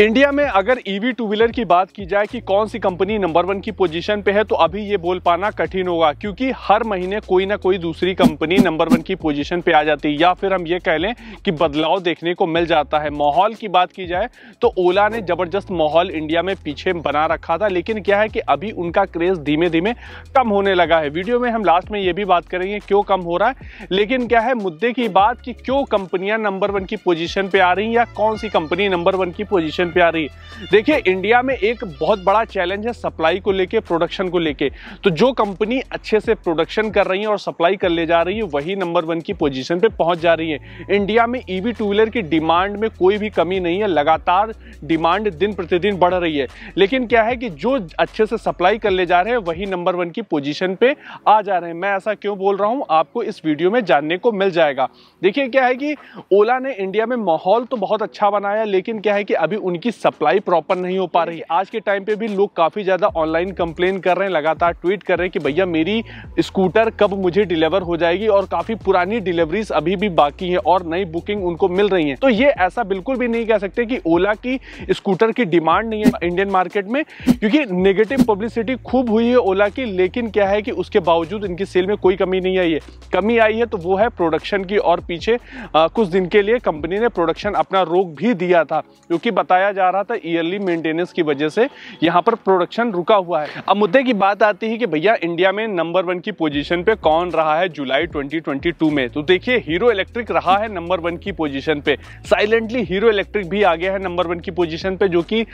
India में अगर EV two wheeler की बात की जाए कि कौन सी कंपनी नंबर वन की पोजीशन पे है तो अभी ये बोल पाना कठिन होगा क्योंकि हर महीने कोई ना कोई दूसरी कंपनी नंबर वन की पोजीशन पे आ जाती है या फिर हम ये कह लें कि बदलाव देखने को मिल जाता है माहौल की बात की जाए तो ओला ने ज़बरदस्त माहौल इंडिया में पीछे बना रखा था लेकिन क्या है कि अभी उनका क्रेज़ धीमे धीमे कम होने लगा है वीडियो में हम लास्ट में ये भी बात करेंगे क्यों कम हो रहा है लेकिन क्या है मुद्दे की बात कि क्यों कंपनियाँ नंबर वन की पोजिशन पर आ रही या कौन सी कंपनी नंबर वन की पोजिशन क्वेश्चन पे आ रही देखिए इंडिया में एक बहुत बड़ा चैलेंज है सप्लाई को लेके प्रोडक्शन को लेके तो जो कंपनी अच्छे से प्रोडक्शन कर रही है और सप्लाई कर ले जा रही है वही नंबर वन की पोजीशन पे पहुंच जा रही है इंडिया में ईवी टू व्हीलर की डिमांड में कोई भी कमी नहीं है लगातार डिमांड दिन प्रतिदिन बढ़ रही है लेकिन क्या है कि जो अच्छे से सप्लाई कर ले जा रहे हैं वही नंबर वन की पोजिशन पे आ जा रहे हैं मैं ऐसा क्यों बोल रहा हूँ आपको इस वीडियो में जानने को मिल जाएगा देखिए क्या है कि ओला ने इंडिया में माहौल तो बहुत अच्छा बनाया लेकिन क्या है कि अभी उन उनकी सप्लाई प्रॉपर नहीं हो पा रही आज के टाइम पे भी लोग काफ़ी ज़्यादा ऑनलाइन कंप्लेन कर रहे हैं लगातार ट्वीट कर रहे हैं कि भैया मेरी स्कूटर कब मुझे डिलीवर हो जाएगी और काफ़ी पुरानी डिलीवरीज अभी भी बाकी है और नई बुकिंग उनको मिल रही है तो ये ऐसा बिल्कुल भी नहीं कह सकते कि ओला की स्कूटर की डिमांड नहीं है इंडियन मार्केट में क्योंकि नेगेटिव पब्लिसिटी खूब हुई है ओला की लेकिन क्या है कि उसके बावजूद इनकी सेल में कोई कमी नहीं आई है कमी आई है तो वो है प्रोडक्शन की और पीछे आ, कुछ दिन के लिए कंपनी ने प्रोडक्शन अपना रोक भी दिया था क्योंकि बताया बताया जा रहा था ईयरली मेंटेनेंस की वजह से यहाँ पर प्रोडक्शन रुका हुआ है अब मुद्दे की बात आती है कि भैया इंडिया में नंबर वन की पोजीशन पे कौन रहा है जुलाई 2022 में तो देखिए हीरो इलेक्ट्रिक रहा है नंबर वन की पोजीशन पे साइलेंटली हीरो इलेक्ट्रिक भी आ गया है नंबर वन की पोजिशन पे जो कि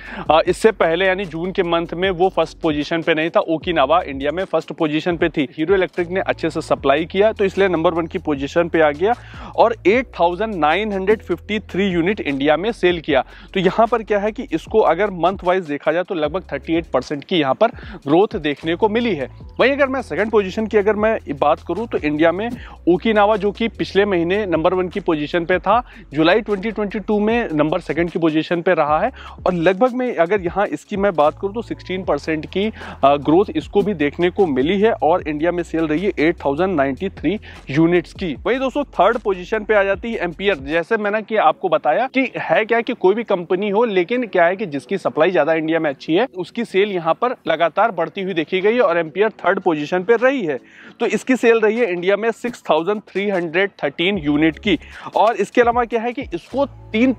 इससे पहले यानी जून के मंथ में वो फर्स्ट पोजिशन पे नहीं था ओकिनावा इंडिया में फर्स्ट पोजिशन पे थी हीरो इलेक्ट्रिक ने अच्छे से सप्लाई किया तो इसलिए नंबर वन की पोजिशन पे आ गया और एट यूनिट इंडिया में सेल किया तो यहां पर पर क्या है कि इसको अगर मंथ वाइज देखा जाए तो लगभग 38 परसेंट की यहाँ पर ग्रोथ देखने को मिली है वहीं अगर मैं सेकंड पोजीशन की अगर मैं बात करूँ तो इंडिया में ओकिनावा जो कि पिछले महीने नंबर वन की पोजीशन पे था जुलाई 2022 में नंबर सेकंड की पोजीशन पे रहा है और लगभग मैं अगर यहाँ इसकी मैं बात करूँ तो सिक्सटीन की ग्रोथ इसको भी देखने को मिली है और इंडिया में सेल रही है एट यूनिट्स की वही दोस्तों थर्ड पोजिशन पे आ जाती है एम्पियर जैसे मैंने कि आपको बताया कि है क्या कि कोई भी कंपनी हो लेकिन क्या है कि जिसकी सप्लाई ज्यादा इंडिया में अच्छी है उसकी सेल यहाँ पर लगातार बढ़ती हुई देखी गई है और एम्पियर थर्ड पोजिशन पर रही है तो इसकी सेल रही है इंडिया में सिक्स यूनिट की और इसके अलावा क्या है कि इसको तीन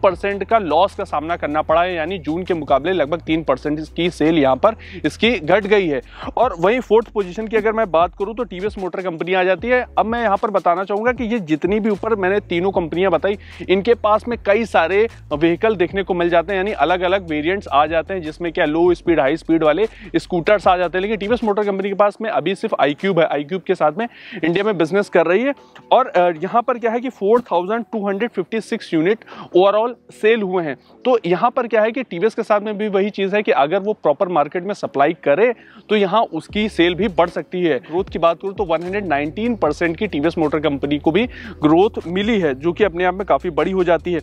का लॉस का सामना करना पड़ा है यानी जून के मुकाबले लगभग तीन परसेंट इसकी सेल यहाँ पर इसकी घट गई है और वहीं फोर्थ पोजीशन की अगर मैं बात करूं तो टीवीएस मोटर कंपनी आ जाती है अब मैं यहाँ पर बताना चाहूंगा कि ये जितनी भी ऊपर मैंने तीनों कंपनियां बताई इनके पास में कई सारे व्हीकल देखने को मिल जाते हैं यानी अलग अलग वेरियंट्स आ जाते हैं जिसमें क्या लो स्पीड हाई स्पीड वाले स्कूटर्स आ जाते हैं लेकिन टीवीएस मोटर कंपनी के पास में अभी सिर्फ आई क्यूब है आई क्यूब के साथ में इंडिया में बिजनेस कर रही है और यहाँ पर क्या है कि 4,256 यूनिट ओवरऑल सेल हुए हैं तो यहाँ पर क्या है कि टीवीएस के साथ में भी वही चीज़ है कि अगर वो प्रॉपर मार्केट में सप्लाई करे तो यहाँ उसकी सेल भी बढ़ सकती है ग्रोथ की बात करूँ तो वन की टीवीएस मोटर कंपनी को भी ग्रोथ मिली है जो कि अपने आप में काफ़ी बड़ी हो जाती है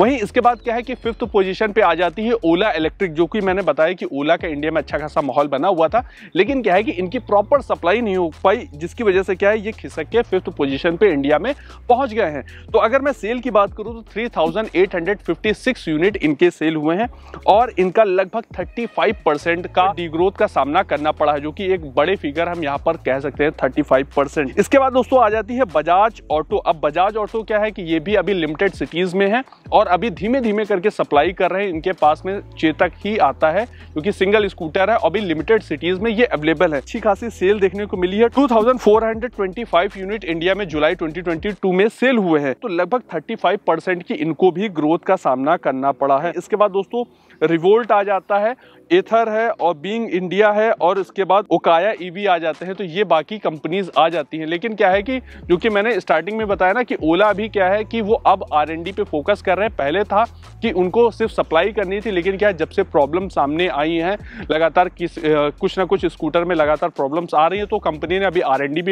वहीं इसके बाद क्या है कि फिफ्थ पोजिशन पे आ जाती है ओला इलेक्ट्रिक जो कि मैंने बताया कि ओला का इंडिया में अच्छा खासा माहौल बना हुआ था लेकिन क्या है कि इनकी प्रॉपर सप्लाई नहीं हो पाई जिसकी वजह से क्या है ये खिसक के फिफ्थ पोजीशन पे इंडिया में पहुंच गए हैं तो अगर मैं सेल की बात करूँ तो थ्री यूनिट इनके सेल हुए हैं और इनका लगभग थर्टी परसेंट का डिग्रोथ का सामना करना पड़ा है जो कि एक बड़े फिगर हम यहाँ पर कह सकते हैं थर्टी इसके बाद दोस्तों आ जाती है बजाज ऑटो अब बजाज ऑटो क्या है कि ये भी अभी लिमिटेड सिटीज में है और अभी धीमे धीमे करके सप्लाई कर रहे है इनके पास में चेतक ही आता है क्योंकि सिंगल स्कूटर है अभी लिमिटेड सिटीज में ये अवेलेबल है अच्छी खासी सेल देखने को मिली है 2425 यूनिट इंडिया में जुलाई 2022 में सेल हुए हैं तो लगभग 35 परसेंट की इनको भी ग्रोथ का सामना करना पड़ा है इसके बाद दोस्तों रिवोल्ट आ जाता है एथर है और बींग इंडिया है और इसके बाद ओकाया ईवी e आ जाते हैं तो ये बाकी कंपनीज आ जाती हैं लेकिन क्या है कि जो कि मैंने स्टार्टिंग में बताया ना कि ओला भी क्या है कि वो अब आर पे फोकस कर रहे हैं पहले था कि उनको सिर्फ सप्लाई करनी थी लेकिन क्या जब से प्रॉब्लम सामने आई हैं लगातार किस कुछ ना कुछ स्कूटर में लगातार प्रॉब्लम्स आ रही हैं तो कंपनी ने अभी आर एन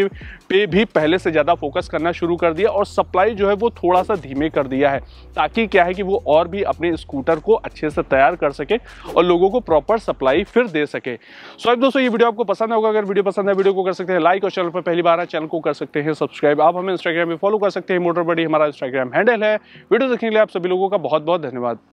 पे भी पहले से ज़्यादा फोकस करना शुरू कर दिया और सप्लाई जो है वो थोड़ा सा धीमे कर दिया है ताकि क्या है कि वो और भी अपने स्कूटर को अच्छे से तैयार कर सके और लोगों को प्रॉपर सप्लाई फिर दे सके सो अब दोस्तों ये वीडियो आपको पसंद होगा अगर वीडियो पसंद है वीडियो को कर सकते हैं लाइक और चैनल पर पहली बार चैनल को कर सकते हैं सब्सक्राइब आप हमें इंस्टाग्राम पर फॉलो कर सकते हैं मोटर बड़ी हमारा इंस्टाग्राम हैंडल है वीडियो देखने के लिए आप सभी लोगों का बहुत बहुत धन्यवाद